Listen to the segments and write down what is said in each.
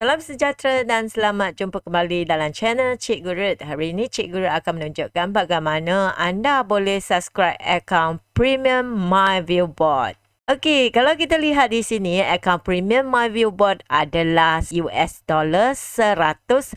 Salam sejahtera dan selamat jumpa kembali dalam channel Cik Gurut. Hari ini Cik Gurut akan menunjukkan bagaimana anda boleh subscribe akaun Premium My Viewboard. Okey, kalau kita lihat di sini, akaun premium MyViewBot adalah US dollar 119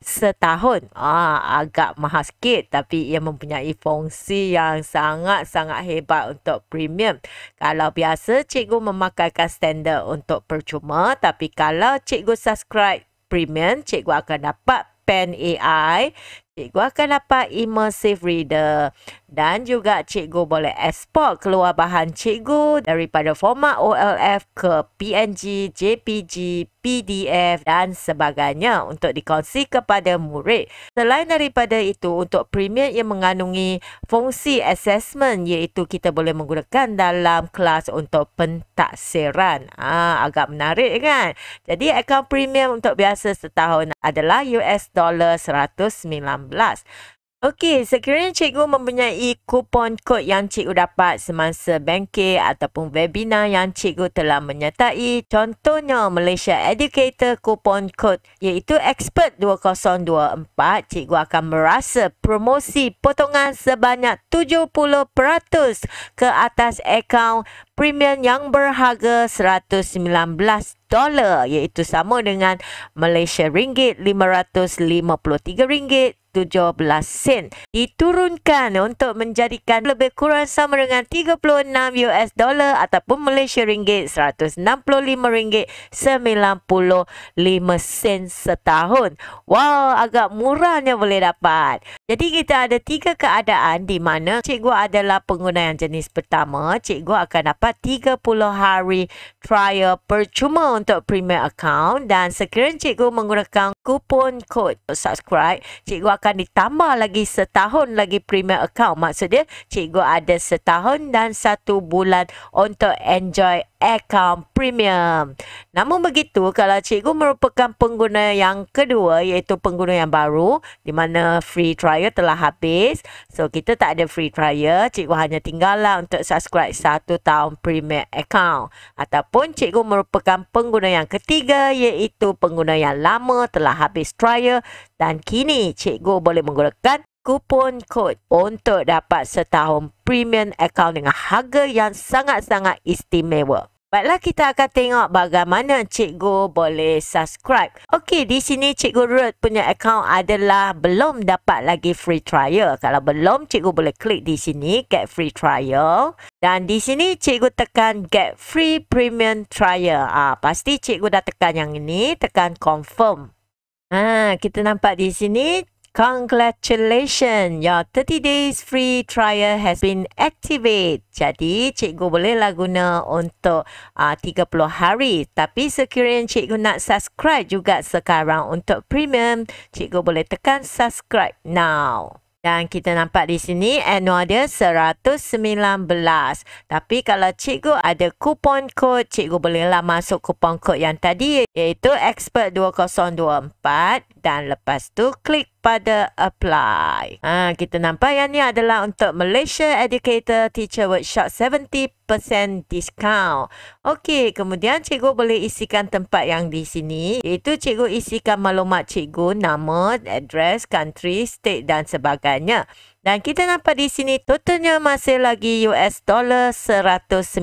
setahun. Ah, agak mahal sikit tapi ia mempunyai fungsi yang sangat-sangat hebat untuk premium. Kalau biasa, cikgu memakai standard untuk percuma tapi kalau cikgu subscribe premium, cikgu akan dapat pen AI, cikgu akan dapat immersive reader dan juga cikgu boleh export keluar bahan cikgu daripada format OLF ke PNG, JPG, PDF dan sebagainya untuk dikongsi kepada murid. Selain daripada itu, untuk premier yang mengandungi fungsi assessment iaitu kita boleh menggunakan dalam kelas untuk pentaksiran. Ah, ha, agak menarik kan? Jadi, akaun premium untuk biasa setahun adalah US$119. Okey, sekiranya cikgu mempunyai kupon kod yang cikgu dapat semasa banking ataupun webinar yang cikgu telah menyertai, contohnya Malaysia Educator kupon kod iaitu Expert 2024, cikgu akan merasa promosi potongan sebanyak 70% ke atas akaun premium yang berharga RM119 iaitu sama dengan Malaysia Ringgit rm ringgit. 17 sen diturunkan untuk menjadikan lebih kurang sama dengan 36 US dollar ataupun Malaysia ringgit 165 ringgit 95 sen setahun. Wow, agak murahnya boleh dapat. Jadi kita ada tiga keadaan di mana cikgu adalah pengguna yang jenis pertama, cikgu akan dapat 30 hari trial percuma untuk premium account dan sekiranya cikgu menggunakan kupon kod subscribe, cikgu akan ditambah lagi setahun lagi premium account. Maksudnya cikgu ada setahun dan satu bulan untuk enjoy account premium. Namun begitu, kalau cikgu merupakan pengguna yang kedua iaitu pengguna yang baru di mana free trial telah habis. So, kita tak ada free trial. Cikgu hanya tinggallah untuk subscribe satu tahun premium account. Ataupun cikgu merupakan pengguna yang ketiga iaitu pengguna yang lama telah habis trial dan kini cikgu boleh menggunakan kupon kod untuk dapat setahun premium account dengan harga yang sangat-sangat istimewa. Baiklah kita akan tengok bagaimana cikgu boleh subscribe. Okey, di sini cikgu Ruth punya account adalah belum dapat lagi free trial. Kalau belum, cikgu boleh klik di sini get free trial dan di sini cikgu tekan get free premium trial. ha, pasti cikgu dah tekan yang ini, tekan confirm. Ha, kita nampak di sini Congratulations, your 30 days free trial has been activated. Jadi, cikgu bolehlah guna untuk ah, uh, 30 hari. Tapi sekiranya cikgu nak subscribe juga sekarang untuk premium, cikgu boleh tekan subscribe now. Dan kita nampak di sini annual dia 119. Tapi kalau cikgu ada kupon kod, cikgu bolehlah masuk kupon kod yang tadi iaitu expert 2024 dan lepas tu klik pada apply. Ha, kita nampak yang ni adalah untuk Malaysia Educator Teacher Workshop 70% discount. Okey, kemudian cikgu boleh isikan tempat yang di sini. Iaitu cikgu isikan maklumat cikgu, nama, address, country, state dan sebagainya. Dan kita nampak di sini totalnya masih lagi US dollar 119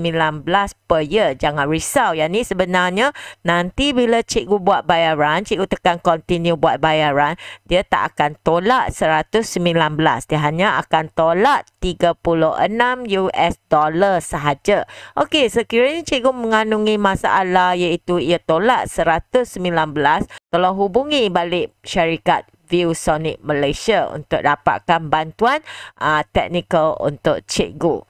per year. Jangan risau ya ni sebenarnya nanti bila cikgu buat bayaran, cikgu tekan continue buat bayaran, dia tak akan tolak 119. Dia hanya akan tolak 36 US dollar sahaja. Okey, sekiranya cikgu mengandungi masalah iaitu ia tolak 119, tolong hubungi balik syarikat Sonic Malaysia untuk dapatkan bantuan uh, teknikal untuk cikgu.